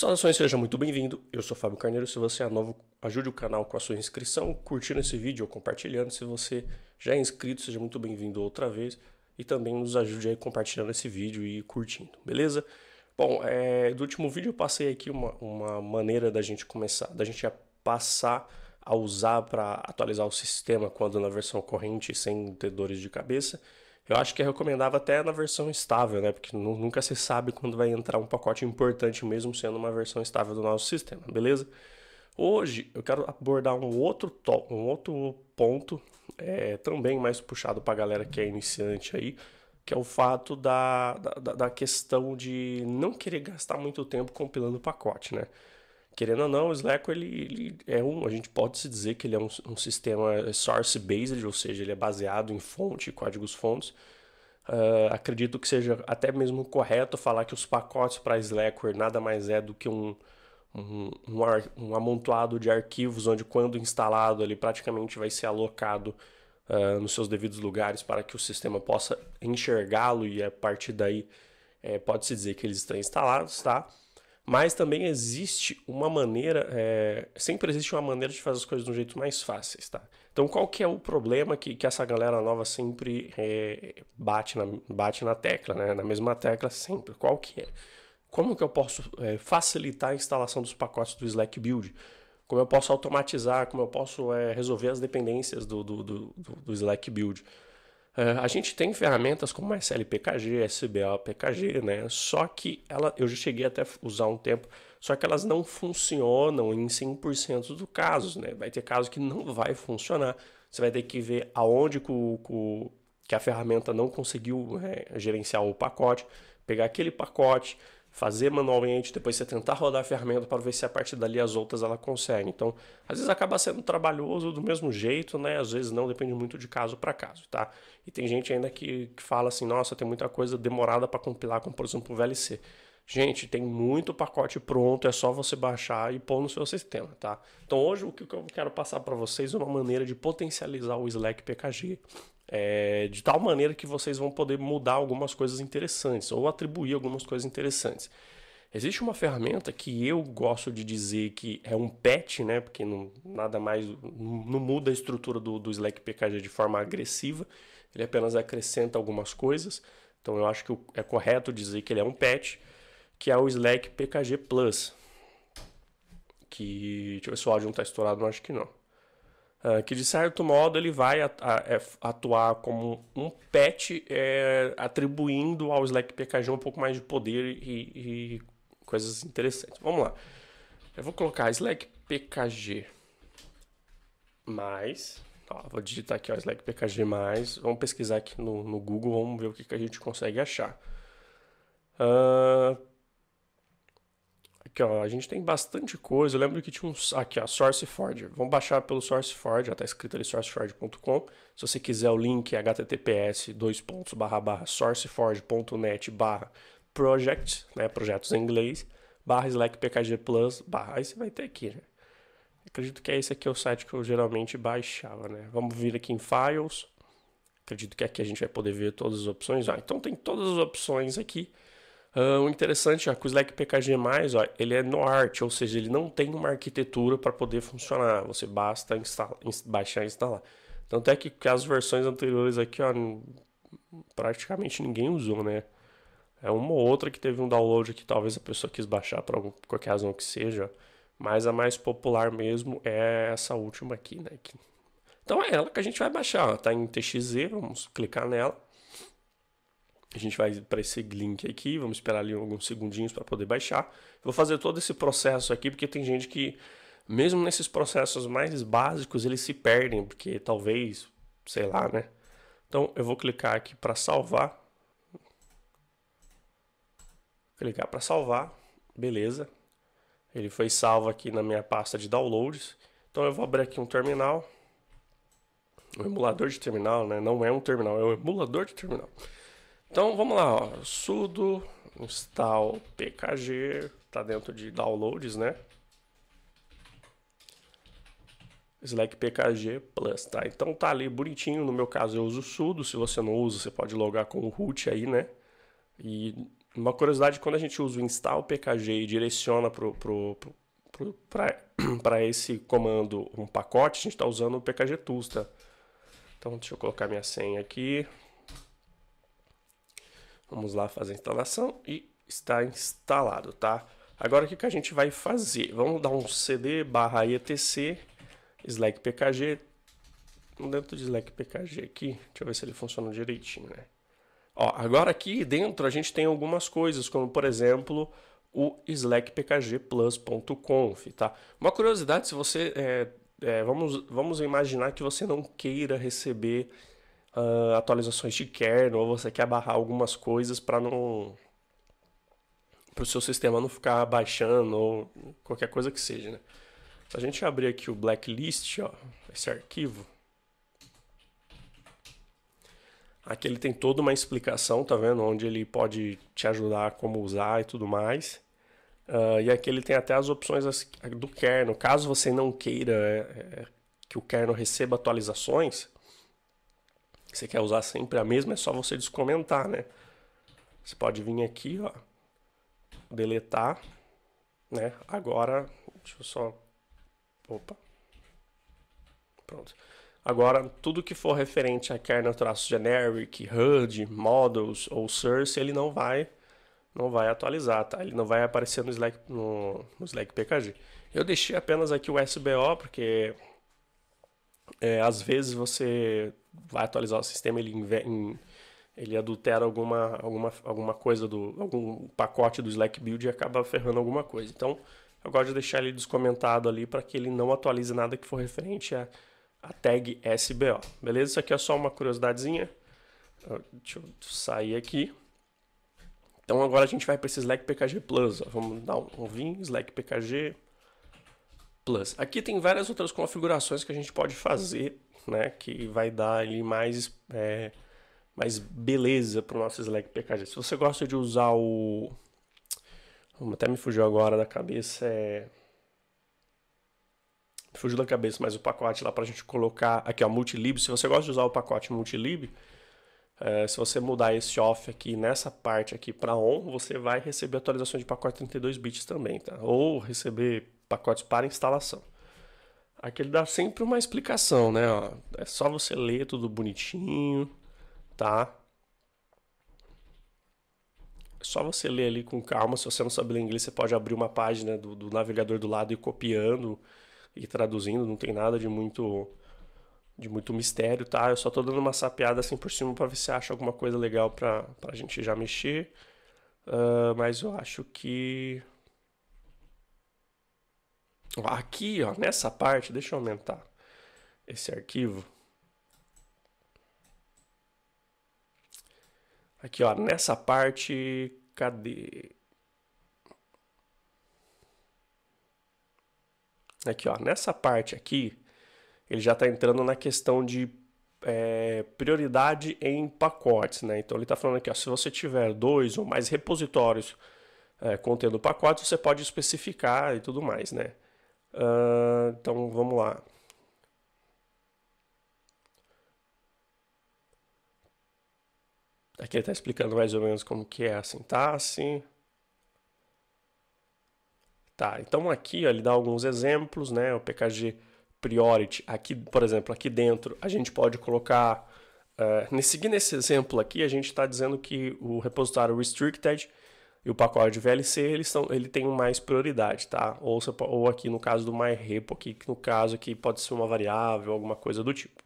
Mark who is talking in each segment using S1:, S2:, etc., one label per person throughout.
S1: Saudações, seja muito bem-vindo. Eu sou Fábio Carneiro. Se você é novo, ajude o canal com a sua inscrição, curtindo esse vídeo ou compartilhando. Se você já é inscrito, seja muito bem-vindo outra vez. E também nos ajude aí compartilhando esse vídeo e curtindo, beleza? Bom, é, do último vídeo eu passei aqui uma, uma maneira da gente começar, da gente passar a usar para atualizar o sistema quando na versão corrente sem ter dores de cabeça. Eu acho que é recomendável até na versão estável, né? Porque nunca se sabe quando vai entrar um pacote importante, mesmo sendo uma versão estável do nosso sistema, beleza? Hoje eu quero abordar um outro, top, um outro ponto, é, também mais puxado para a galera que é iniciante aí, que é o fato da, da, da, questão de não querer gastar muito tempo compilando o pacote, né? Querendo ou não, o Slack ele, ele é um, a gente pode se dizer que ele é um, um sistema é source-based, ou seja, ele é baseado em fonte, códigos fontes. Uh, acredito que seja até mesmo correto falar que os pacotes para Slackware nada mais é do que um, um, um, ar, um, amontoado de arquivos onde, quando instalado, ele praticamente vai ser alocado uh, nos seus devidos lugares para que o sistema possa enxergá-lo e a partir daí é, pode-se dizer que eles estão instalados, tá? Mas também existe uma maneira, é, sempre existe uma maneira de fazer as coisas de um jeito mais fácil tá? Então qual que é o problema que, que essa galera nova sempre é, bate, na, bate na tecla, né? Na mesma tecla sempre. Qual que é? Como que eu posso é, facilitar a instalação dos pacotes do Slack Build? Como eu posso automatizar? Como eu posso é, resolver as dependências do, do, do, do Slack Build? Uh, a gente tem ferramentas como SLPKG, SBA, Pkg, né? Só que ela, eu já cheguei até usar um tempo, só que elas não funcionam em 100% dos casos, né? Vai ter casos que não vai funcionar. Você vai ter que ver aonde que, que a ferramenta não conseguiu né, gerenciar o pacote, pegar aquele pacote, fazer manualmente, depois você tentar rodar a ferramenta para ver se a partir dali as outras ela consegue. Então, às vezes acaba sendo trabalhoso do mesmo jeito, né? Às vezes não, depende muito de caso para caso, tá? E tem gente ainda que, que fala assim, nossa, tem muita coisa demorada para compilar, como por exemplo o VLC. Gente, tem muito pacote pronto, é só você baixar e pôr no seu sistema, tá? Então hoje o que eu quero passar para vocês é uma maneira de potencializar o Slack PKG é, de tal maneira que vocês vão poder mudar algumas coisas interessantes ou atribuir algumas coisas interessantes. Existe uma ferramenta que eu gosto de dizer que é um patch, né? Porque não, nada mais não muda a estrutura do, do Slack PKG de forma agressiva, ele apenas acrescenta algumas coisas. Então eu acho que é correto dizer que ele é um patch, que é o Slack PKG Plus. Que deixa eu ver se o áudio não está estourado, não acho que não. Uh, que de certo modo ele vai é, atuar como um pet, é, atribuindo ao Slack PKG um pouco mais de poder e, e, coisas interessantes. Vamos lá. Eu vou colocar Slack PKG mais. Ó, vou digitar aqui ó, Slack PKG mais. Vamos pesquisar aqui no, no Google, vamos ver o que, que a gente consegue achar. Uh, Aqui, ó, a gente tem bastante coisa. Eu lembro que tinha uns. Aqui, ó, SourceForge. Vamos baixar pelo SourceForge, já está escrito ali sourceforge.com. Se você quiser o link é https dois pontos barra sourceforge.net barra projects, né, projetos em inglês, barra slack pkg plus, barra, aí você vai ter aqui, né? Acredito que é esse aqui é o site que eu geralmente baixava, né? Vamos vir aqui em files. Acredito que aqui a gente vai poder ver todas as opções. Ah, então tem todas as opções aqui Uh, o interessante, é que o Slack PKG+, ó, ele é no art, ou seja, ele não tem uma arquitetura para poder funcionar. Você basta instala, baixar e instalar. Tanto é que as versões anteriores aqui, ó, praticamente ninguém usou, né? É uma ou outra que teve um download que talvez a pessoa quis baixar por qualquer razão que seja, mas a mais popular mesmo é essa última aqui, né? Então é ela que a gente vai baixar, ó. tá em TXZ, vamos clicar nela. A gente vai para esse link aqui, vamos esperar ali alguns segundinhos para poder baixar. Vou fazer todo esse processo aqui porque tem gente que, mesmo nesses processos mais básicos, eles se perdem, porque talvez, sei lá, né? Então eu vou clicar aqui para salvar. Clicar para salvar, beleza. Ele foi salvo aqui na minha pasta de downloads. Então eu vou abrir aqui um terminal. Um emulador de terminal, né? Não é um terminal, é um emulador de terminal. Então vamos lá, ó. sudo install pkg, tá dentro de downloads, né? Slack PKG Plus, tá? Então tá ali bonitinho, no meu caso eu uso sudo, se você não usa, você pode logar com o root aí, né? E uma curiosidade, quando a gente usa o install pkg e direciona pro, pro, pro para esse comando um pacote, a gente está usando o pkg tools, tá? Então deixa eu colocar minha senha aqui, Vamos lá fazer a instalação e está instalado, tá? Agora o que, que a gente vai fazer? Vamos dar um cd barra etc slack pkg dentro de slack pkg aqui, deixa eu ver se ele funciona direitinho, né? Ó, agora aqui dentro a gente tem algumas coisas, como por exemplo o slackpkgplus.conf, tá? Uma curiosidade, se você é, é, vamos, vamos imaginar que você não queira receber uh, atualizações de kernel, ou você quer barrar algumas coisas para não para o seu sistema não ficar baixando ou qualquer coisa que seja, né? Se a gente abrir aqui o blacklist, ó, esse arquivo, aqui ele tem toda uma explicação, tá vendo? Onde ele pode te ajudar como usar e tudo mais. Uh, e aqui ele tem até as opções do kernel. Caso você não queira é, é, que o kernel receba atualizações, que você quer usar sempre a mesma, é só você descomentar, né? Você pode vir aqui, ó, deletar, né? Agora, deixa eu só... Opa. Pronto. Agora, tudo que for referente a kernel-generic, HUD, models ou source, ele não vai não vai atualizar, tá? Ele não vai aparecer no Slack, no, no Slack PKG. Eu deixei apenas aqui o SBO, porque é, às vezes você vai atualizar o sistema, ele, em, ele adultera alguma, alguma, alguma coisa do. algum pacote do Slack Build e acaba ferrando alguma coisa. Então, eu gosto de deixar ele descomentado ali para que ele não atualize nada que for referente a, a tag SBO. Beleza? Isso aqui é só uma curiosidadezinha. Deixa eu sair aqui. Então agora a gente vai para esse Slack PKG Plus. Ó. Vamos dar um, um vim, Slack PKG Plus. Aqui tem várias outras configurações que a gente pode fazer né? Que vai dar ali mais, é, mais beleza para o nosso Slack PKG. Se você gosta de usar o. Hum, até me fugiu agora da cabeça. É... Fugiu da cabeça, mas o pacote lá para a gente colocar. Aqui, ó, Multilib. Se você gosta de usar o pacote Multilib, é, se você mudar esse off aqui nessa parte aqui para on, você vai receber atualizações de pacote 32 bits também, tá? Ou receber pacotes para instalação. Aqui ele dá sempre uma explicação, né? Ó, é só você ler tudo bonitinho, tá? É só você ler ali com calma. Se você não sabe ler inglês, você pode abrir uma página do, do navegador do lado e copiando e traduzindo. Não tem nada de muito de muito mistério, tá? Eu só tô dando uma sapeada assim por cima para ver se acha alguma coisa legal pra, pra gente já mexer. Uh, mas eu acho que Aqui, ó, nessa parte, deixa eu aumentar esse arquivo. Aqui, ó, nessa parte, cadê? Aqui, ó, nessa parte aqui, ele já está entrando na questão de é, prioridade em pacotes, né? Então ele está falando aqui, ó, se você tiver dois ou mais repositórios é, contendo pacotes, você pode especificar e tudo mais, né? Uh, então vamos lá. Aqui ele está explicando mais ou menos como que é a sintaxe. Tá, então aqui ó, ele dá alguns exemplos, né? O PKG Priority. Aqui, por exemplo, aqui dentro a gente pode colocar... Uh, seguindo esse exemplo aqui, a gente está dizendo que o repositório restricted e o pacote VLC, eles são, ele tem mais prioridade, tá? Ou, ou aqui no caso do MyRepo, aqui no caso aqui pode ser uma variável, alguma coisa do tipo.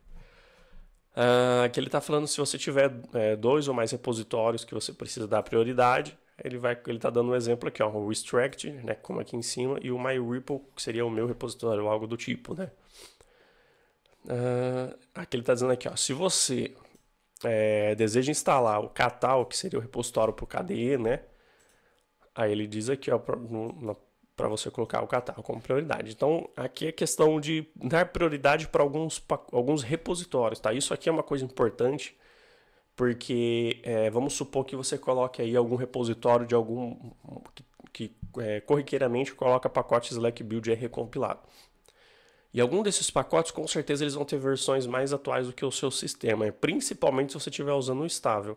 S1: Uh, ah, aqui ele está falando se você tiver é, dois ou mais repositórios que você precisa dar prioridade, ele vai, ele está dando um exemplo aqui, ó, o restrict né, como aqui em cima, e o MyRepo, que seria o meu repositório, algo do tipo, né? Uh, aqui ele está dizendo aqui, ó, se você é, deseja instalar o Catal, que seria o repositório para o KDE, né? Aí ele diz aqui, ó, para você colocar o catálogo como prioridade. Então, aqui é questão de dar prioridade para alguns, alguns repositórios, tá? Isso aqui é uma coisa importante, porque é, vamos supor que você coloque aí algum repositório de algum que, que é, corriqueiramente coloca pacotes Slack Build é recompilado. E algum desses pacotes, com certeza, eles vão ter versões mais atuais do que o seu sistema, principalmente se você estiver usando o estável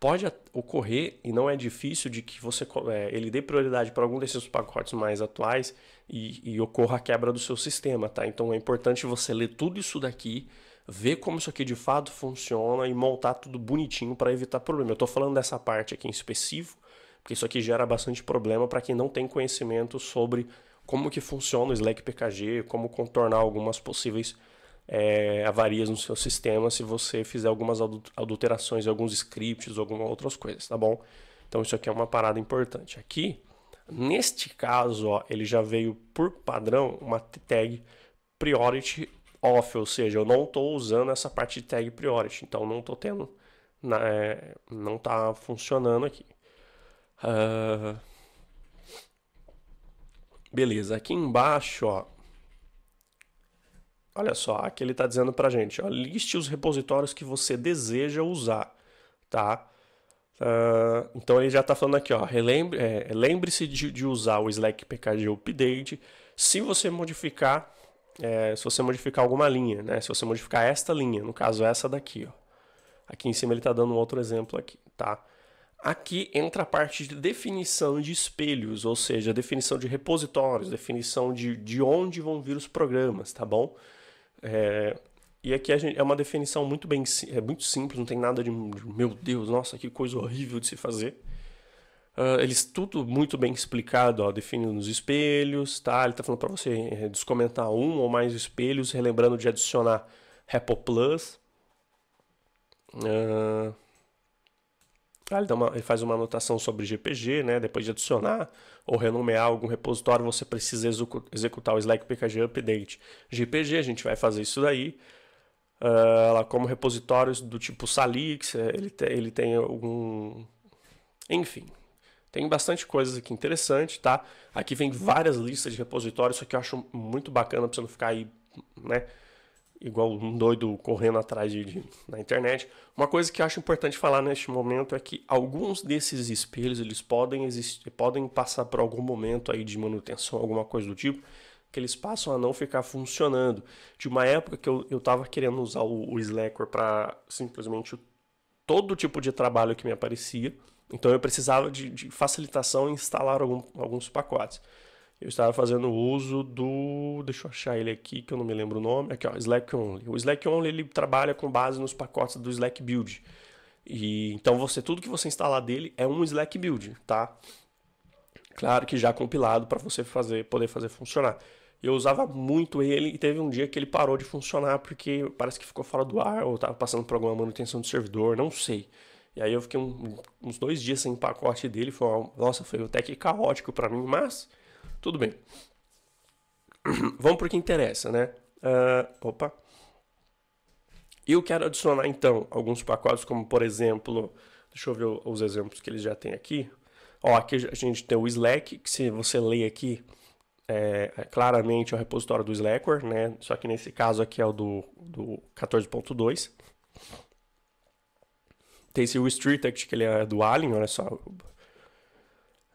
S1: pode ocorrer, e não é difícil, de que você é, ele dê prioridade para algum desses pacotes mais atuais e, e, ocorra a quebra do seu sistema, tá? Então é importante você ler tudo isso daqui, ver como isso aqui de fato funciona e montar tudo bonitinho para evitar problema. Eu estou falando dessa parte aqui em específico, porque isso aqui gera bastante problema para quem não tem conhecimento sobre como que funciona o Slack PKG, como contornar algumas possíveis é, avarias no seu sistema se você fizer algumas adulterações, alguns scripts, algumas outras coisas, tá bom? Então isso aqui é uma parada importante. Aqui, neste caso, ó, ele já veio por padrão uma tag priority off, ou seja, eu não estou usando essa parte de tag priority, então não estou tendo, né, não está funcionando aqui. Uh... Beleza, aqui embaixo, ó, Olha só, aqui ele está dizendo para a gente, ó, liste os repositórios que você deseja usar, tá? Uh, então ele já está falando aqui, ó, relembre, é, lembre-se de, de, usar o Slack PKG Update se você modificar, é, se você modificar alguma linha, né? Se você modificar esta linha, no caso essa daqui, ó. Aqui em cima ele está dando um outro exemplo aqui, tá? Aqui entra a parte de definição de espelhos, ou seja, definição de repositórios, definição de, de onde vão vir os programas, tá bom? É, e aqui gente, é uma definição muito bem é muito simples, não tem nada de meu Deus, nossa, que coisa horrível de se fazer. Uh, eles tudo muito bem explicado, ó, definindo nos espelhos, tá? Ele tá falando para você eh, descomentar um ou mais espelhos, relembrando de adicionar Repo Plus. Uh, ah, ele, então, uma, ele, faz uma anotação sobre GPG, né? Depois de adicionar ou renomear algum repositório, você precisa executar o Slack PKG Update. GPG, a gente vai fazer isso daí. Uh, como repositórios do tipo Salix, é, ele, te, ele tem algum. Enfim, tem bastante coisas aqui interessante, tá? Aqui vem várias listas de repositórios, isso aqui eu acho muito bacana para você não ficar aí, né? igual um doido correndo atrás de, de, na internet. Uma coisa que eu acho importante falar neste momento é que alguns desses espelhos eles podem existir, podem passar por algum momento aí de manutenção, alguma coisa do tipo, que eles passam a não ficar funcionando. De uma época que eu, eu querendo usar o, o Slacker para simplesmente todo tipo de trabalho que me aparecia, então eu precisava de, de facilitação em instalar algum, alguns pacotes eu estava fazendo uso do. Deixa eu achar ele aqui, que eu não me lembro o nome. Aqui, ó, Slack Only. O Slack Only ele trabalha com base nos pacotes do Slack Build. E, então você tudo que você instalar dele é um Slack Build, tá? Claro que já compilado para você fazer, poder fazer funcionar. Eu usava muito ele e teve um dia que ele parou de funcionar porque parece que ficou fora do ar ou estava passando por alguma manutenção do servidor, não sei. E aí eu fiquei um, uns dois dias sem pacote dele, foi uma, nossa, foi até que caótico para mim, mas tudo bem. Vamos para o que interessa, né? Uh, opa. Eu quero adicionar então alguns pacotes, como por exemplo, deixa eu ver os exemplos que eles já têm aqui. Ó, aqui a gente tem o Slack, que se você ler aqui, é, é claramente é o repositório do Slackware, né? Só que nesse caso aqui é o do, do 14.2. Tem esse Street que ele é do Alien, olha só,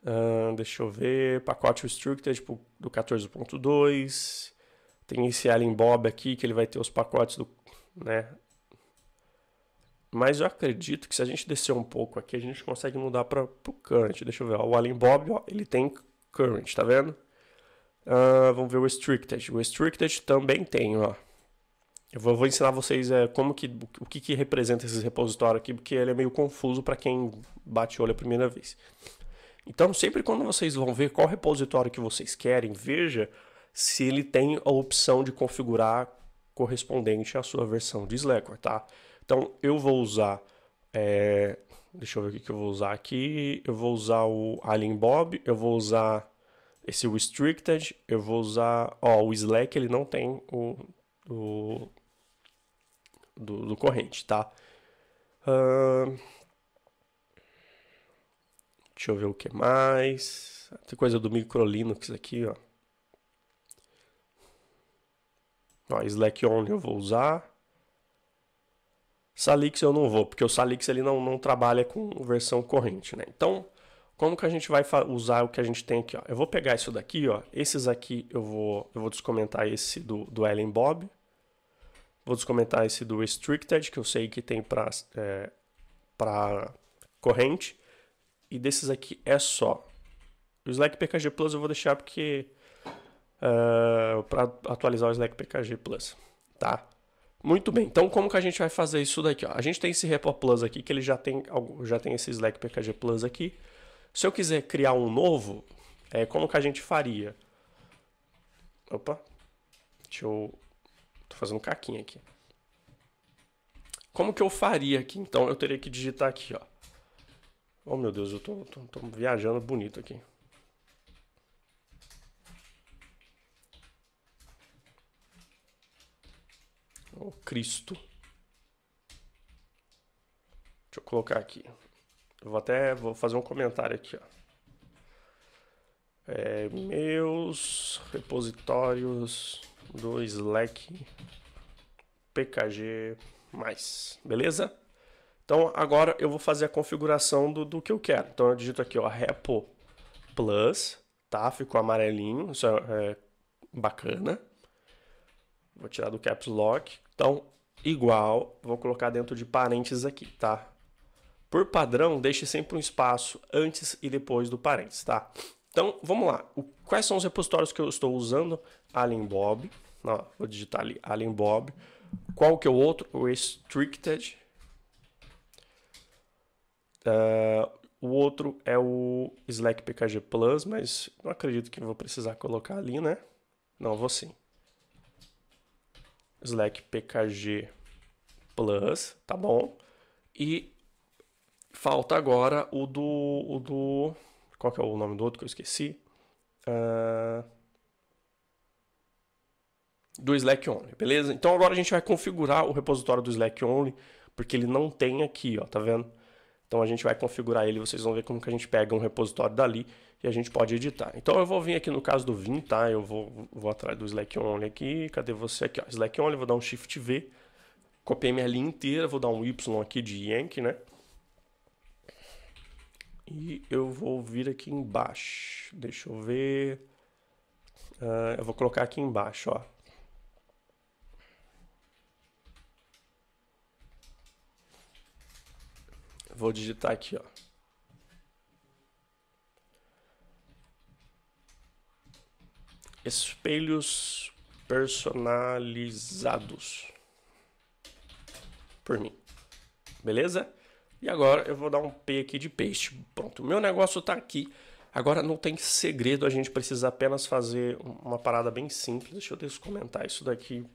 S1: Uh, deixa eu ver. Pacote Restricted tipo, do 14.2. Tem esse Alien Bob aqui, que ele vai ter os pacotes do. né? Mas eu acredito que se a gente descer um pouco aqui, a gente consegue mudar para o Current. Deixa eu ver. Ó. O Alien Bob, ó, ele tem Current, tá vendo? Uh, vamos ver o Restricted. O Restricted também tem, ó. Eu vou, vou ensinar vocês é, como que, o que, que representa esse repositório aqui, porque ele é meio confuso para quem bate o olho a primeira vez. Então, sempre quando vocês vão ver qual repositório que vocês querem, veja se ele tem a opção de configurar correspondente à sua versão de Slackware, tá? Então, eu vou usar... É... Deixa eu ver o que eu vou usar aqui. Eu vou usar o Alien Bob, eu vou usar esse Restricted, eu vou usar... Ó, o Slack ele não tem o... o do, do corrente, tá? Uh, Deixa eu ver o que mais. Tem coisa do microlinux aqui, ó. ó. Slack Only eu vou usar. Salix eu não vou, porque o Salix ele não, não trabalha com versão corrente, né? Então, como que a gente vai usar o que a gente tem aqui, ó? Eu vou pegar isso daqui, ó. Esses aqui eu vou, eu vou descomentar esse do, do Ellen Bob. Vou descomentar esse do Restricted, que eu sei que tem para é, corrente. E desses aqui é só. O Slack PKG Plus eu vou deixar porque. Uh, é, para atualizar o Slack PKG Plus. Tá? Muito bem, então como que a gente vai fazer isso daqui? Ó? A gente tem esse Repo Plus aqui, que ele já tem, já tem esse Slack PKG Plus aqui. Se eu quiser criar um novo, é, como que a gente faria? Opa, deixa eu... Tô fazendo caquinha aqui. Como que eu faria aqui? Então eu teria que digitar aqui, ó. Oh meu Deus, eu tô, tô, tô viajando bonito aqui. Oh Cristo. Deixa eu colocar aqui. Eu vou até vou fazer um comentário aqui, ó. É, meus repositórios do Slack PKG+, beleza? Então agora eu vou fazer a configuração do, do que eu quero. Então eu digito aqui, ó, repo plus, tá? Ficou amarelinho, isso é, é bacana. Vou tirar do caps lock. Então, igual, vou colocar dentro de parênteses aqui, tá? Por padrão, deixe sempre um espaço antes e depois do parênteses, tá? Então, vamos lá. O, quais são os repositórios que eu estou usando? Alien Bob. vou digitar ali Alien Bob. Qual que é o outro? Restricted. Uh, o outro é o Slack PKG Plus, mas não acredito que vou precisar colocar ali, né? Não, vou sim. Slack PKG Plus, tá bom? E falta agora o do. O do qual que é o nome do outro que eu esqueci? Uh, do Slack Only, beleza? Então agora a gente vai configurar o repositório do Slack Only, porque ele não tem aqui, ó, tá vendo? Então a gente vai configurar ele, vocês vão ver como que a gente pega um repositório dali e a gente pode editar. Então eu vou vir aqui no caso do Vim, tá? Eu vou, vou atrás do Slack Only aqui, cadê você aqui? Ó, Slack Only, vou dar um Shift V, copiei minha linha inteira, vou dar um Y aqui de Yank, né? E eu vou vir aqui embaixo, deixa eu ver... Uh, eu vou colocar aqui embaixo, ó. Vou digitar aqui, ó. Espelhos personalizados por mim. Beleza? E agora eu vou dar um P aqui de paste. Pronto, meu negócio está aqui. Agora não tem segredo, a gente precisa apenas fazer uma parada bem simples. Deixa eu descomentar isso daqui.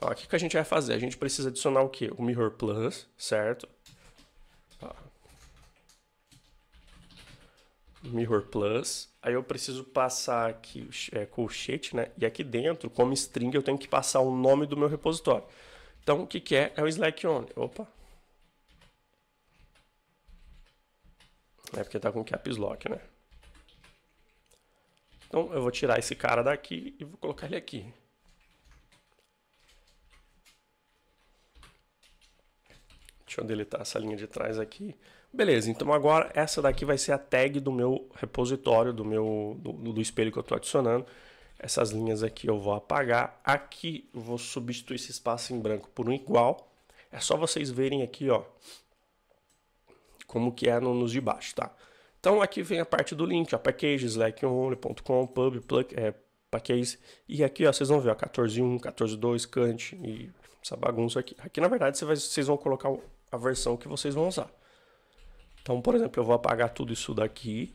S1: Ó, o que, que a gente vai fazer? A gente precisa adicionar o que? O Mirror Plus, certo? Mirror Plus. Aí eu preciso passar aqui é, colchete, né? E aqui dentro, como string, eu tenho que passar o nome do meu repositório. Então, o que, que é? É o Slack only Opa. É porque tá com caps lock, né? Então, eu vou tirar esse cara daqui e vou colocar ele aqui. Deixa eu deletar essa linha de trás aqui. Beleza, então agora essa daqui vai ser a tag do meu repositório, do meu do, do espelho que eu estou adicionando. Essas linhas aqui eu vou apagar. Aqui eu vou substituir esse espaço em branco por um igual. É só vocês verem aqui, ó, como que é no, nos de baixo, tá? Então aqui vem a parte do link, ó, packages, likeonly.com, pub, plug, é, package. E aqui, ó, vocês vão ver, ó, 14.1, 14.2, cante e essa bagunça aqui. Aqui, na verdade, vocês vão colocar a versão que vocês vão usar. Então, por exemplo, eu vou apagar tudo isso daqui.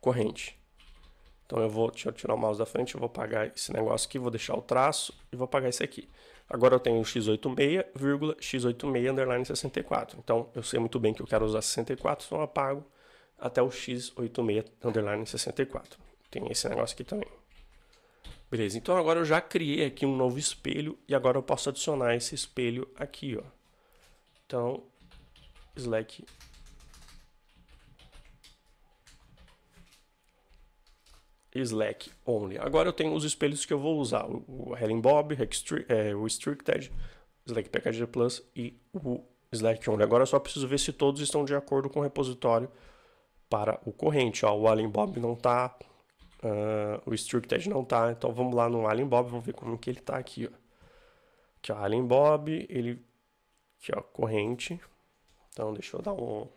S1: Corrente. Então eu vou eu tirar o mouse da frente, eu vou apagar esse negócio aqui, vou deixar o traço e vou apagar esse aqui. Agora eu tenho x86, x86 underline 64. Então eu sei muito bem que eu quero usar 64, então eu apago até o x86 underline 64. Tem esse negócio aqui também. Beleza, então agora eu já criei aqui um novo espelho e agora eu posso adicionar esse espelho aqui, ó. Então, Slack. Slack only. Agora eu tenho os espelhos que eu vou usar: o Helen Bob, é, o Restricted, Slack Package Plus e o Slack only. Agora eu só preciso ver se todos estão de acordo com o repositório para o corrente. Ó, o Alien Bob não está, uh, ah, o Structed não está. Então vamos lá no Alien Bob, vamos ver como que ele está aqui. Ó. Aqui, o Alien Bob, ele Aqui, ó, corrente. Então, deixa eu dar um,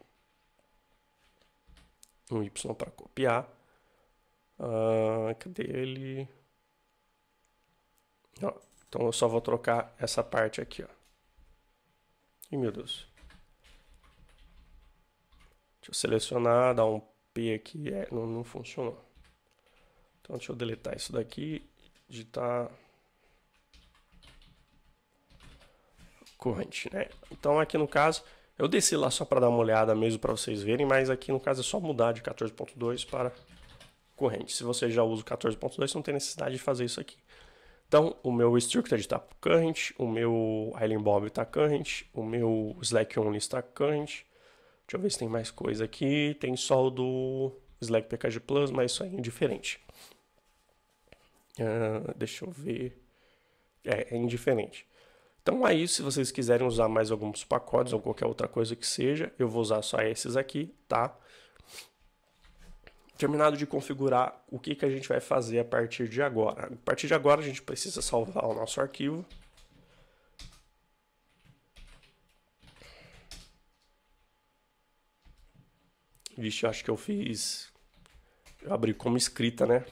S1: um Y para copiar. Uh, cadê ele? Ó, então, eu só vou trocar essa parte aqui, ó. Ih, meu Deus. Deixa eu selecionar, dar um P aqui. É, não, não funcionou. Então, deixa eu deletar isso daqui. Digitar... corrente, é. né? Então aqui no caso, eu desci lá só para dar uma olhada mesmo para vocês verem, mas aqui no caso é só mudar de 14.2 para corrente. Se você já usa o 14.2, não tem necessidade de fazer isso aqui. Então, o meu Restricted está current, o meu Island Bob está current, o meu Slack Only está current. Deixa eu ver se tem mais coisa aqui. Tem só o do Slack PKG Plus, mas isso aí é indiferente. Uh, deixa eu ver. É, é indiferente. Então aí, é se vocês quiserem usar mais alguns pacotes ou qualquer outra coisa que seja, eu vou usar só esses aqui, tá? Terminado de configurar, o que, que a gente vai fazer a partir de agora? A partir de agora a gente precisa salvar o nosso arquivo. Vixe, eu acho que eu fiz... Eu abri como escrita, né?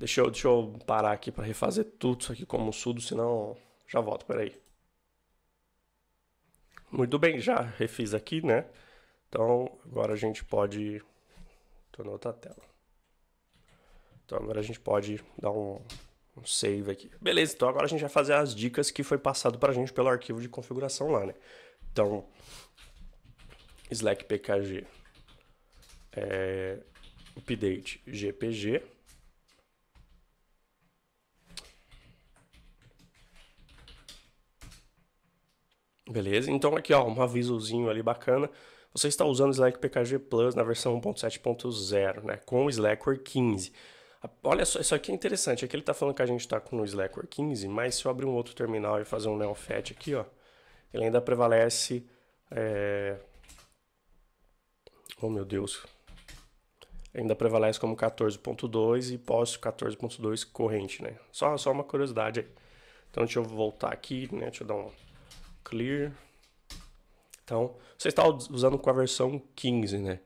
S1: Deixa eu, deixa eu parar aqui para refazer tudo isso aqui como sudo, senão já volto, peraí. Muito bem, já refiz aqui, né? Então, agora a gente pode... Tô na outra tela. Então, agora a gente pode dar um, um save aqui. Beleza, então agora a gente vai fazer as dicas que foi passado pra gente pelo arquivo de configuração lá, né? Então, slack pkg é, update gpg Beleza? Então aqui ó, um avisozinho ali bacana. Você está usando o Slack PKG Plus na versão 1.7.0, né? Com o Slackware 15. Olha só, isso aqui é interessante. Aqui é ele está falando que a gente está com o Slackware 15, mas se eu abrir um outro terminal e fazer um NeoFet aqui, ó, ele ainda prevalece. É... Oh meu Deus! Ainda prevalece como 14.2 e pós 14.2 corrente, né? Só, só uma curiosidade aí. Então deixa eu voltar aqui, né? Deixa eu dar um clear. Então, você está usando com a versão 15, né?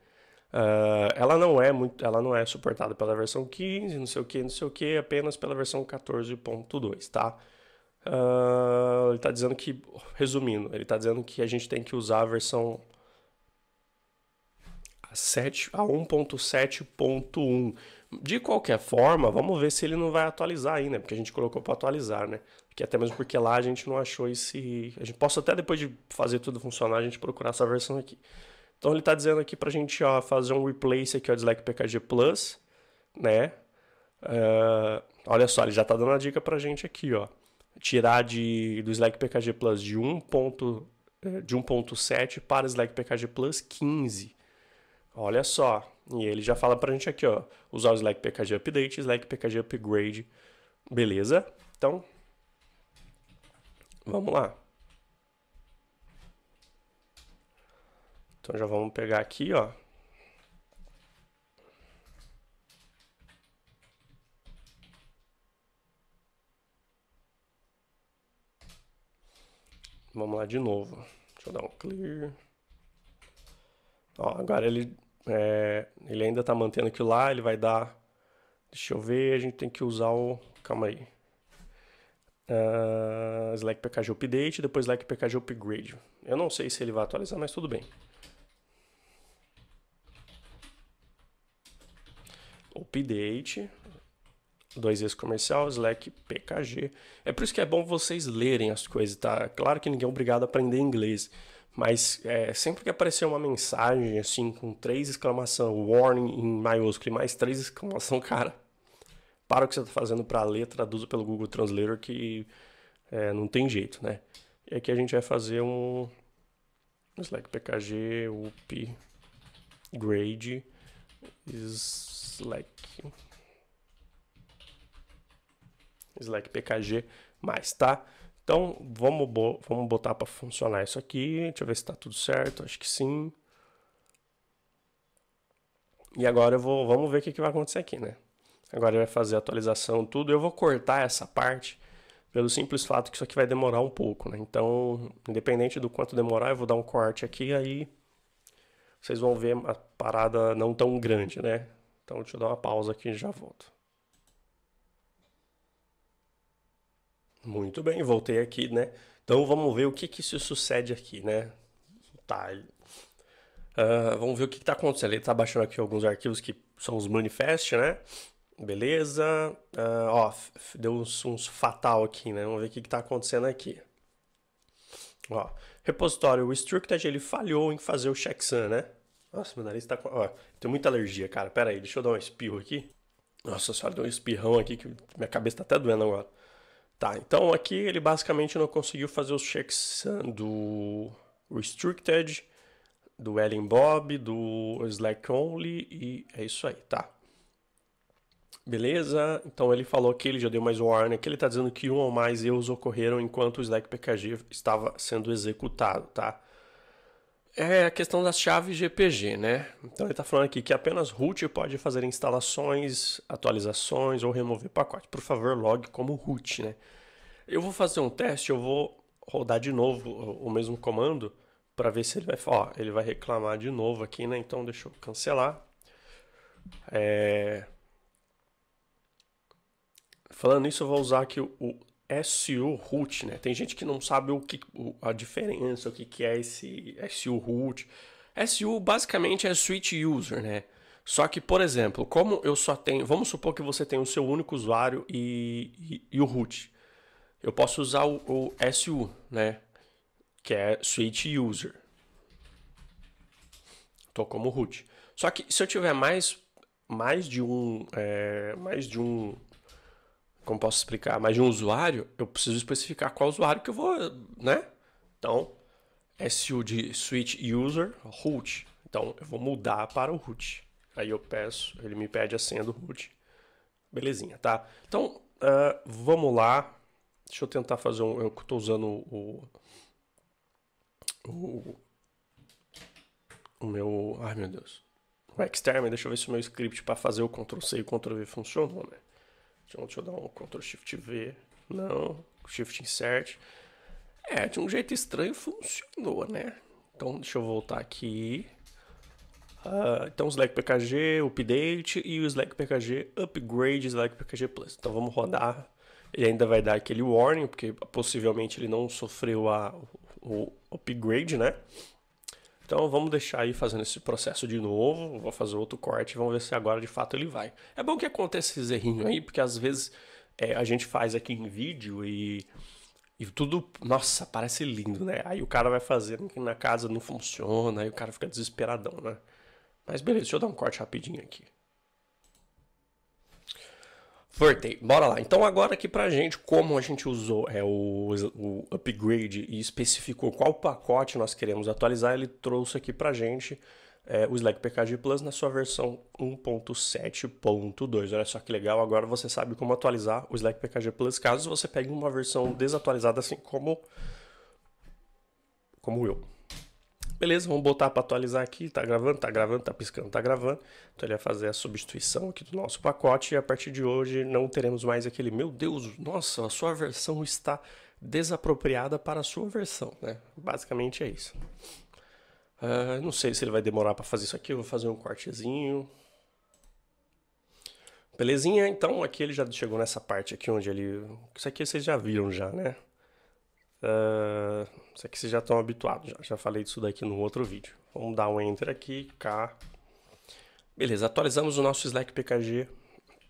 S1: Uh, ela não é muito, ela não é suportada pela versão 15, não sei o que, não sei o que, apenas pela versão 14.2, tá? Uh, ele está dizendo que, resumindo, ele está dizendo que a gente tem que usar a versão a, 7, a 1.7.1. De qualquer forma, vamos ver se ele não vai atualizar ainda, né? porque a gente colocou para atualizar, né? que até mesmo porque lá a gente não achou esse. A gente posso até depois de fazer tudo funcionar, a gente procurar essa versão aqui. Então ele está dizendo aqui para a gente ó, fazer um replace aqui o Slack PKG Plus, né? Uh, olha só, ele já está dando a dica para a gente aqui, ó. Tirar de, do Slack PKG Plus de 1.7 eh, para Slack PKG Plus 15. Olha só. E ele já fala para a gente aqui, ó. Usar o Slack PKG Update, Slack PKG Upgrade. Beleza? Então, Vamos lá. Então já vamos pegar aqui, ó. Vamos lá de novo. Deixa eu dar um clear. Ó, agora ele, é, ele ainda está mantendo aquilo lá, ele vai dar... Deixa eu ver, a gente tem que usar o... Calma aí. Uh, Slack PKG Update, depois Slack PKG Upgrade. Eu não sei se ele vai atualizar, mas tudo bem. Update, dois ex comercial, Slack PKG. É por isso que é bom vocês lerem as coisas, tá? Claro que ninguém é obrigado a aprender inglês, mas é, sempre que aparecer uma mensagem assim com três exclamação, warning em maiúsculo e mais três exclamação, cara, para o que você está fazendo para ler, traduza pelo Google Translator que é, não tem jeito, né? E aqui a gente vai fazer um slack pkg Upgrade slack slack pkg mais, tá? Então vamos, bo vamos botar para funcionar isso aqui. Deixa eu ver se está tudo certo. Acho que sim. E agora eu vou, vamos ver o que, que vai acontecer aqui, né? Agora ele vai fazer a atualização, tudo. Eu vou cortar essa parte pelo simples fato que isso aqui vai demorar um pouco, né? Então, independente do quanto demorar, eu vou dar um corte aqui, aí vocês vão ver a parada não tão grande, né? Então, deixa eu dar uma pausa aqui e já volto. Muito bem, voltei aqui, né? Então vamos ver o que que se sucede aqui, né? Tá. Uh, vamos ver o que está acontecendo. Ele está baixando aqui alguns arquivos que são os manifest, né? Beleza? Uh, ó, deu uns, uns, fatal aqui, né? Vamos ver o que está acontecendo aqui. Ó, repositório, o Structed, ele falhou em fazer o checksum, né? Nossa, meu nariz tá com... Ó, tem muita alergia, cara. Pera aí, deixa eu dar um espirro aqui. Nossa senhora, deu um espirrão aqui que minha cabeça tá até doendo agora. Tá, então aqui ele basicamente não conseguiu fazer o checksum do Restricted, do Ellen Bob, do Slack Only e é isso aí, tá? Beleza? Então ele falou que ele já deu mais warning, que ele está dizendo que um ou mais erros ocorreram enquanto o Slack PKG estava sendo executado, tá? É a questão das chaves GPG, né? Então ele está falando aqui que apenas root pode fazer instalações, atualizações ou remover pacote. Por favor, log como root, né? Eu vou fazer um teste, eu vou rodar de novo o mesmo comando para ver se ele vai, ó, ele vai reclamar de novo aqui, né? Então deixa eu cancelar. É... Falando isso, eu vou usar aqui o, su root, né? Tem gente que não sabe o que o, a diferença, o que, que é esse su root. su basicamente é switch user, né? Só que, por exemplo, como eu só tenho. Vamos supor que você tem o seu único usuário e, e, e o root. Eu posso usar o, o SU, né? Que é switch user. Tô como root. Só que se eu tiver mais mais de um é, mais de um como posso explicar, mas de um usuário, eu preciso especificar qual usuário que eu vou, né? Então, SU de switch user, root. Então, eu vou mudar para o root. Aí eu peço, ele me pede a senha do root. Belezinha, tá? Então, uh, vamos lá. Deixa eu tentar fazer um... Eu estou usando o... O... O meu... Ai, meu Deus. O Xterm, deixa eu ver se o meu script para fazer o Ctrl-C e o Ctrl-V funcionou, né? deixa eu dar um Ctrl Shift V. Não. Shift Insert. É, de um jeito estranho funcionou, né? Então, deixa eu voltar aqui. Uh, então, Slack PKG Update e o Slack PKG Upgrade Slack PKG Plus. Então, vamos rodar. Ele ainda vai dar aquele warning, porque possivelmente ele não sofreu a, o upgrade, né? Então vamos deixar aí fazendo esse processo de novo, vou fazer outro corte, e vamos ver se agora de fato ele vai. É bom que aconteça esse errinho aí, porque às vezes é, a gente faz aqui em vídeo e, e tudo, nossa, parece lindo, né? Aí o cara vai fazendo que na casa não funciona, aí o cara fica desesperadão, né? Mas beleza, deixa eu dar um corte rapidinho aqui. Vertei, bora lá. Então agora aqui pra gente, como a gente usou é, o, o upgrade e especificou qual pacote nós queremos atualizar, ele trouxe aqui pra gente é, o Slack PKG Plus na sua versão 1.7.2. Olha só que legal, agora você sabe como atualizar o Slack PKG Plus caso você pegue uma versão desatualizada assim como, como eu. Beleza, vamos botar para atualizar aqui. Tá gravando, tá gravando, tá piscando, tá gravando. Então ele vai fazer a substituição aqui do nosso pacote e a partir de hoje não teremos mais aquele meu Deus, nossa, a sua versão está desapropriada para a sua versão, né? Basicamente é isso. Uh, não sei se ele vai demorar para fazer isso aqui, eu vou fazer um cortezinho. Belezinha? Então aqui ele já chegou nessa parte aqui onde ele... Isso aqui vocês já viram já, né? Ah, isso aqui vocês já estão habituados, já, já falei disso daqui no outro vídeo. Vamos dar um Enter aqui, K. Beleza, atualizamos o nosso Slack PKG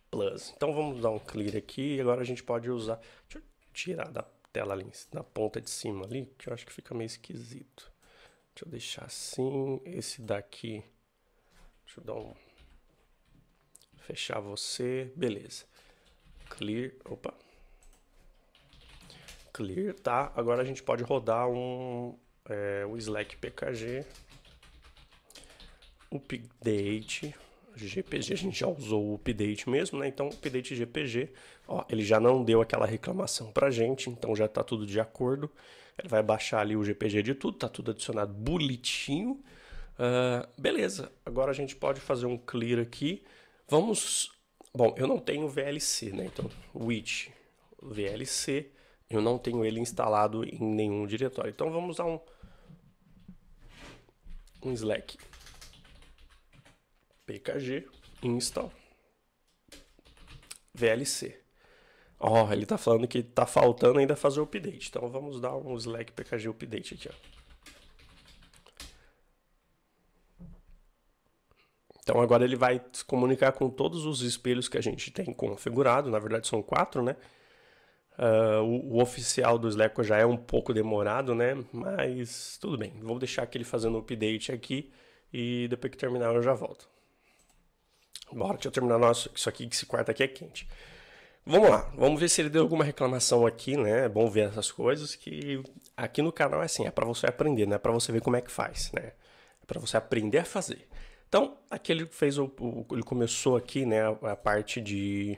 S1: Plus. Então vamos dar um clear aqui e agora a gente pode usar... Deixa eu tirar da tela ali, na ponta de cima ali, que eu acho que fica meio esquisito. Deixa eu deixar assim, esse daqui... Deixa eu dar um... Fechar você, beleza. Clear, opa, clear, tá? Agora a gente pode rodar um, é, slack pkg update GPG, a gente já usou o update mesmo, né? Então, update GPG, ó, ele já não deu aquela reclamação a gente, então já tá tudo de acordo. Ele vai baixar ali o GPG de tudo, tá tudo adicionado bonitinho. Uh, beleza, agora a gente pode fazer um clear aqui. Vamos... Bom, eu não tenho VLC, né? Então, which VLC eu não tenho ele instalado em nenhum diretório. Então vamos usar um, um Slack pkg install VLC. Ó, oh, ele tá falando que tá faltando ainda fazer o update. Então vamos dar um slack pkg update aqui, ó. Então agora ele vai se comunicar com todos os espelhos que a gente tem configurado, na verdade são quatro, né? Uh, o, o, oficial do Sleco já é um pouco demorado, né? Mas tudo bem, vou deixar aquele fazendo o update aqui e depois que terminar eu já volto. Bora, deixa eu terminar nosso, isso aqui, esse quarto aqui é quente. Vamos lá, vamos ver se ele deu alguma reclamação aqui, né? É bom ver essas coisas que aqui no canal é assim, é para você aprender, não é para você ver como é que faz, né? É para você aprender a fazer. Então, aqui ele fez o, o ele começou aqui, né, a, a parte de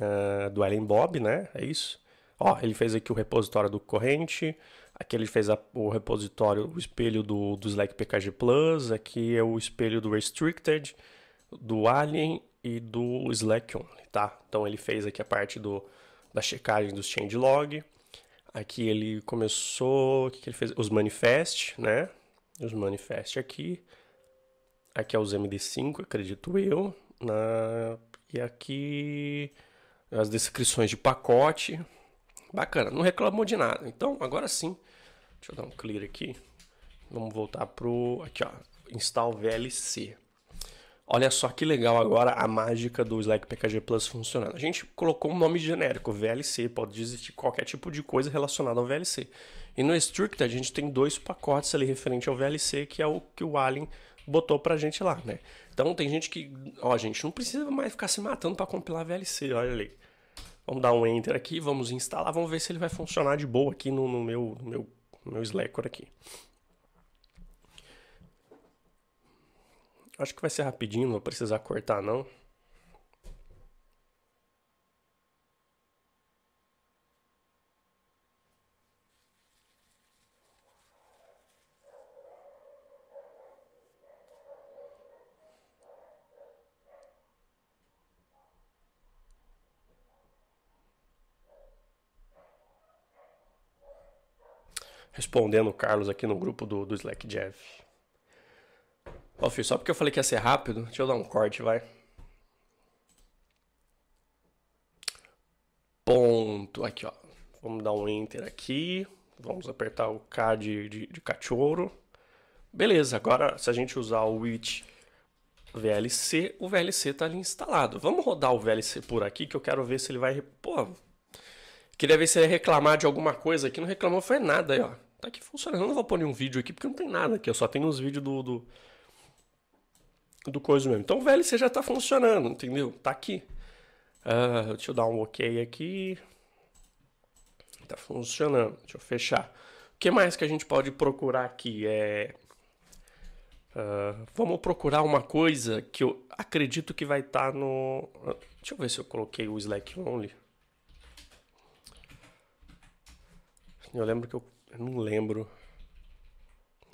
S1: uh, do Ellen Bob, né? É isso. Ó, ele fez aqui o repositório do corrente, aqui ele fez a, o repositório, o espelho do, do Slack PKG Plus, aqui é o espelho do Restricted, do Alien e do Slack Only, tá? Então ele fez aqui a parte do, da checagem dos changelog, aqui ele começou, o que, que ele fez? Os manifest, né? Os manifest aqui, aqui é os MD5, acredito eu, na... e aqui as descrições de pacote, Bacana, não reclamou de nada. Então, agora sim, deixa eu dar um clear aqui. Vamos voltar pro aqui, ó, install VLC. Olha só que legal agora a mágica do Slack PKG Plus funcionando. A gente colocou um nome genérico, VLC, pode existir qualquer tipo de coisa relacionada ao VLC. E no Strict a gente tem dois pacotes ali referente ao VLC, que é o que o Alien botou pra gente lá, né? Então tem gente que, ó, gente, não precisa mais ficar se matando para compilar VLC, olha ali. Vamos dar um Enter aqui, vamos instalar, vamos ver se ele vai funcionar de boa aqui no, no meu, no meu, no meu Slacker aqui. Acho que vai ser rapidinho, não vou precisar cortar não. respondendo o Carlos aqui no grupo do, do Slack Jeff. Ó, filho, só porque eu falei que ia ser rápido, deixa eu dar um corte, vai. Ponto. Aqui, ó. Vamos dar um enter aqui. Vamos apertar o K de, de, de cachorro. Beleza, agora se a gente usar o it VLC, o VLC está ali instalado. Vamos rodar o VLC por aqui que eu quero ver se ele vai... Pô, queria ver se ele ia reclamar de alguma coisa aqui. Não reclamou, foi nada aí, ó. Tá aqui funcionando. Eu não vou pôr nenhum vídeo aqui porque não tem nada aqui. Eu só tenho os vídeos do, do. do coisa mesmo. Então velho você já tá funcionando, entendeu? Tá aqui. Uh, deixa eu dar um OK aqui. Tá funcionando. Deixa eu fechar. O que mais que a gente pode procurar aqui? É. Uh, vamos procurar uma coisa que eu acredito que vai estar tá no. Ah, deixa eu ver se eu coloquei o Slack Only. Eu lembro que eu eu não lembro.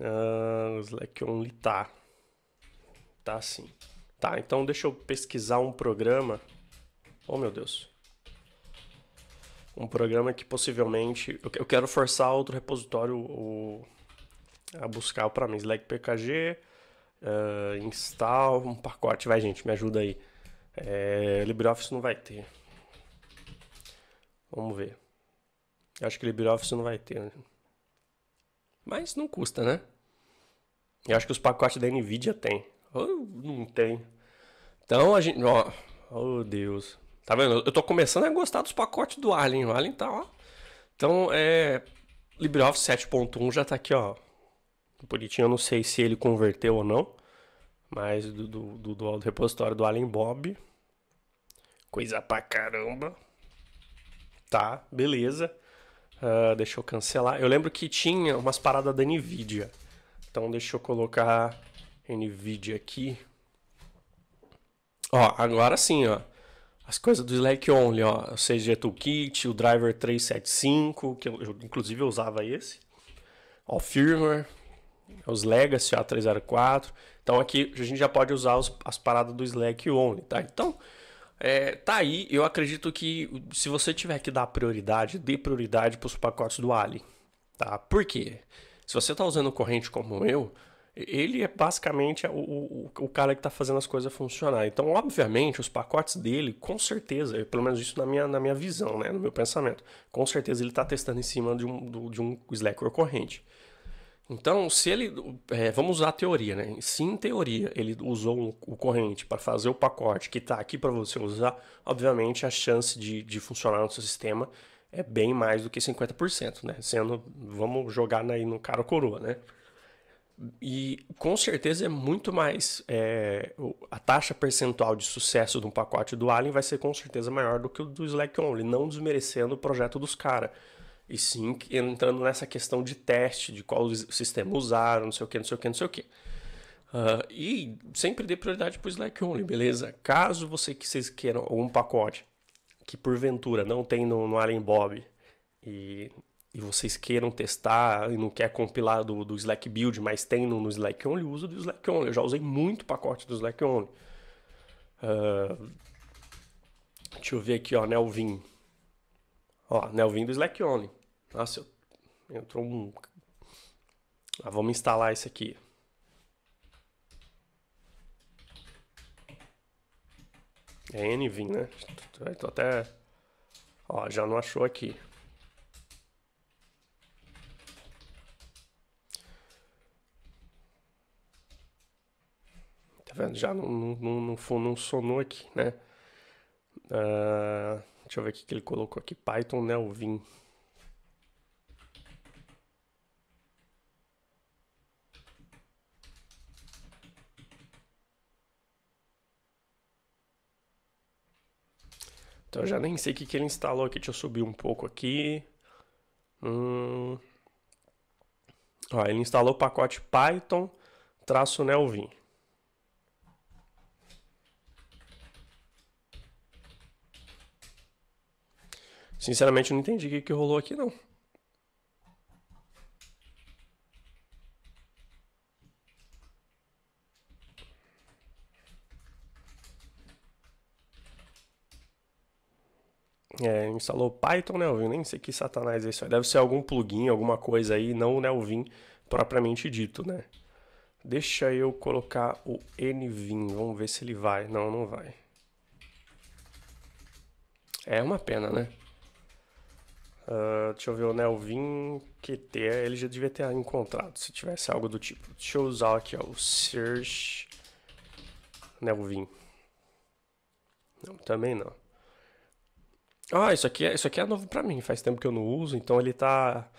S1: Ah, Slack Only tá. Tá sim. Tá, então deixa eu pesquisar um programa. Oh, meu Deus. Um programa que possivelmente. Eu quero forçar outro repositório o... a buscar para mim. Slack PKG, uh, ah, install, um pacote. Vai, gente, me ajuda aí. É, LibreOffice não vai ter. Vamos ver. Eu acho que LibreOffice não vai ter. Né? Mas não custa, né? Eu acho que os pacotes da Nvidia tem. não tem. Então a gente. Ó, oh, oh Deus. Tá vendo? Eu tô começando a gostar dos pacotes do Alien. O Alien tá, ó. Então é. LibreOffice 7.1 já tá aqui, ó. Tá bonitinho. Eu não sei se ele converteu ou não. Mas do, do, do, do repositório do Alien Bob. Coisa pra caramba. Tá, beleza. Ah, deixa eu cancelar. Eu lembro que tinha umas paradas da NVIDIA. Então deixa eu colocar NVIDIA aqui. Ó, agora sim, ó. As coisas do Slack Only, ó. O CG Toolkit, o Driver 375, que eu, eu inclusive eu usava esse. Ó, o firmware, os Legacy A304. Então aqui a gente já pode usar os, as paradas do Slack Only, tá? Então, é, tá aí, eu acredito que se você tiver que dar prioridade, dê prioridade para os pacotes do Ali. Tá? Por quê? Se você está usando corrente como eu, ele é basicamente o, o, o cara que está fazendo as coisas funcionar. Então, obviamente, os pacotes dele, com certeza, pelo menos isso na minha, na minha visão, né, no meu pensamento, com certeza ele está testando em cima de um, de um Slackware corrente. Então, se ele. É, vamos usar a teoria, né? Se em teoria ele usou um, o corrente para fazer o pacote que está aqui para você usar, obviamente a chance de, de funcionar no seu sistema é bem mais do que 50%, né? Sendo. Vamos jogar aí no cara coroa, né? E com certeza é muito mais. É, a taxa percentual de sucesso de um pacote do Alien vai ser com certeza maior do que o do Slack Only, não desmerecendo o projeto dos caras. E sim entrando nessa questão de teste, de qual sistema usar não sei o que, não sei o que, não sei o que. Uh, ah, e sempre dê prioridade para o Slack Only, beleza? Caso você que vocês queiram algum pacote que porventura não tem no, no Alien Bob e, e vocês queiram testar e não quer compilar do, do Slack Build, mas tem no, no Slack Only, usa do Slack Only. Eu já usei muito pacote do Slack Only. Uh, deixa eu ver aqui, ó, Nelvin. Ó, Nelvin do Slack Only. Nossa, eu... entrou um. Ah, vamos instalar esse aqui. É NVIN, né? Tô até. Ó, já não achou aqui. Tá vendo? Já não, não, não, não, não sonou aqui, né? Uh... Deixa eu ver o que ele colocou aqui. Python Nelvin. Né, então eu já nem sei o que, que ele instalou aqui. Deixa eu subir um pouco aqui. Hum... Ó, ele instalou o pacote Python traço Nelvin. Né, Sinceramente, eu não entendi o que, que rolou aqui, não. É, instalou Python, Nelvin, né, nem sei que satanás é isso aí. Deve ser algum plugin, alguma coisa aí, não o Nelvin propriamente dito, né? Deixa eu colocar o nvin, vamos ver se ele vai. Não, não vai. É uma pena, né? Uh, deixa eu ver o Nelvin QT. Ele já devia ter encontrado, se tivesse algo do tipo. Deixa eu usar aqui, ó, o Search Nelvin. Não, também não. Ah, isso aqui, é, isso aqui é novo pra mim. Faz tempo que eu não uso, então ele tá...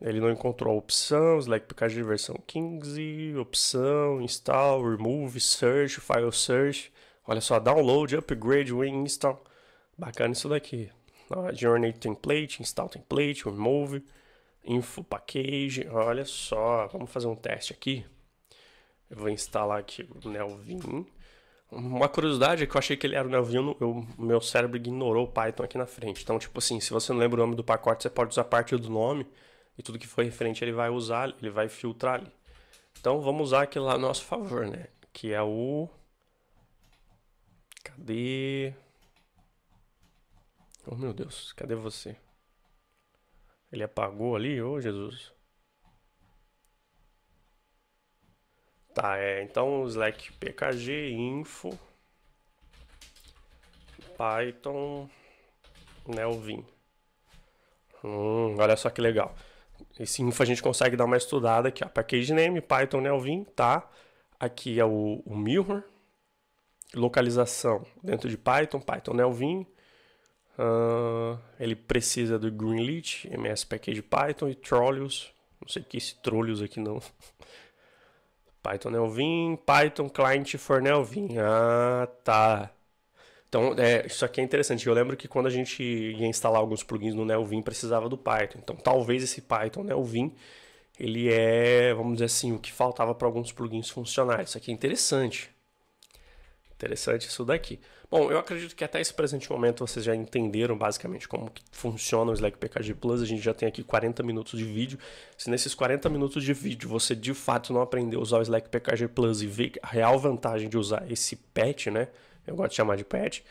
S1: Ele não encontrou a opção, Slack Package de versão 15, opção, install, remove, search, file search. Olha só, download, upgrade, win, install. Bacana isso daqui. Uh, Journey Template, Install Template, Remove, Info Package. Olha só, vamos fazer um teste aqui. Eu vou instalar aqui o Nelvin. Uma curiosidade é que eu achei que ele era o Nelvin, o meu cérebro ignorou o Python aqui na frente. Então, tipo assim, se você não lembra o nome do pacote, você pode usar parte do nome e tudo que foi referente ele vai usar, ele vai filtrar ali. Então, vamos usar aquilo lá a nosso favor, né? Que é o... Cadê? Oh meu Deus, cadê você? Ele apagou ali, ô oh, Jesus. Tá, é, então Slack PKG, info, Python, Nelvin. Né, hum, olha só que legal. Esse info a gente consegue dar uma estudada aqui, ó. Package name, Python, Nelvin, né, tá? Aqui é o, o mirror, localização dentro de Python, Python, Nelvin. Né, Uh, ele precisa do Greenleaf, MS Package Python e Trollius. Não sei o que é esse Trollius aqui não. Python Nelvin, é Python Client for é Nelvin. Ah, tá. Então, é, isso aqui é interessante. Eu lembro que quando a gente ia instalar alguns plugins no Nelvin, precisava do Python. Então, talvez esse Python Nelvin, ele é, vamos dizer assim, o que faltava para alguns plugins funcionarem. Isso aqui é interessante. Interessante isso daqui. Bom, eu acredito que até esse presente momento vocês já entenderam basicamente como que funciona o Slack PKG Plus. A gente já tem aqui 40 minutos de vídeo. Se nesses 40 minutos de vídeo você de fato não aprendeu a usar o Slack PKG Plus e ver a real vantagem de usar esse patch, né? Eu gosto de chamar de patch.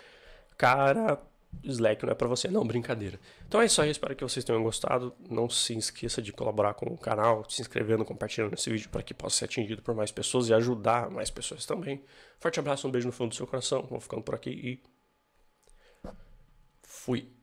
S1: Cara, Slack não é para você. Não, brincadeira. Então é isso aí, espero que vocês tenham gostado. Não se esqueça de colaborar com o canal, se inscrevendo, compartilhando esse vídeo para que possa ser atingido por mais pessoas e ajudar mais pessoas também. Forte abraço, um beijo no fundo do seu coração. Vou ficando por aqui e fui.